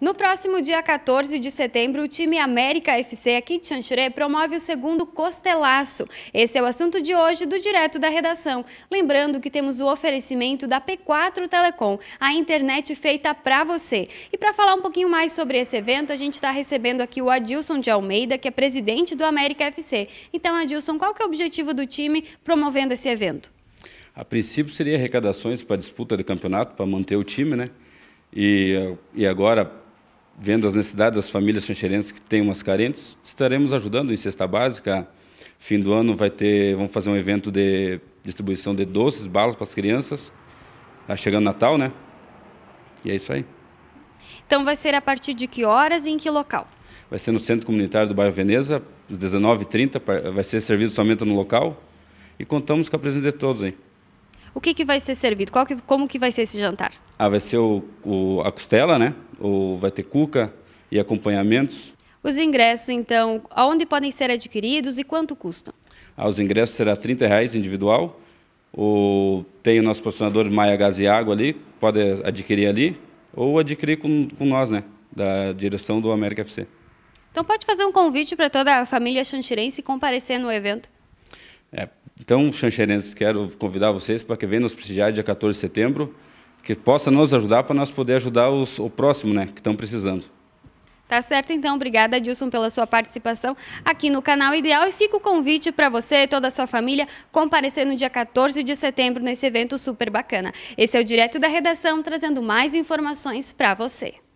No próximo dia 14 de setembro, o time América FC aqui de Xanxerê promove o segundo costelaço. Esse é o assunto de hoje do Direto da Redação. Lembrando que temos o oferecimento da P4 Telecom, a internet feita para você. E para falar um pouquinho mais sobre esse evento, a gente está recebendo aqui o Adilson de Almeida, que é presidente do América FC. Então, Adilson, qual que é o objetivo do time promovendo esse evento? A princípio seria arrecadações para disputa de campeonato, para manter o time, né? E, e agora vendo as necessidades das famílias sancherenses que têm umas carentes, estaremos ajudando em cesta básica. Fim do ano vai ter, vamos fazer um evento de distribuição de doces, balas para as crianças. Está chegando Natal, né? E é isso aí. Então vai ser a partir de que horas e em que local? Vai ser no Centro Comunitário do Bairro Veneza, às 19h30, vai ser servido somente no local. E contamos com a presença de todos aí. O que, que vai ser servido? Que, como que vai ser esse jantar? Ah, vai ser o, o, a costela, né? ou vai ter cuca e acompanhamentos. Os ingressos, então, aonde podem ser adquiridos e quanto custam? Ah, os ingressos serão R$ reais individual. O, tem o nosso patrocinador Maia Gás e Água ali, pode adquirir ali ou adquirir com, com nós, né? Da direção do América FC. Então pode fazer um convite para toda a família xanxerense comparecer no evento? É, então, xanxirenses, quero convidar vocês para que venham nos prestigiar dia 14 de setembro que possa nos ajudar para nós poder ajudar os, o próximo, né, que estão precisando. Tá certo, então. Obrigada, Dilson, pela sua participação aqui no Canal Ideal. E fica o convite para você e toda a sua família comparecer no dia 14 de setembro nesse evento super bacana. Esse é o Direto da Redação, trazendo mais informações para você.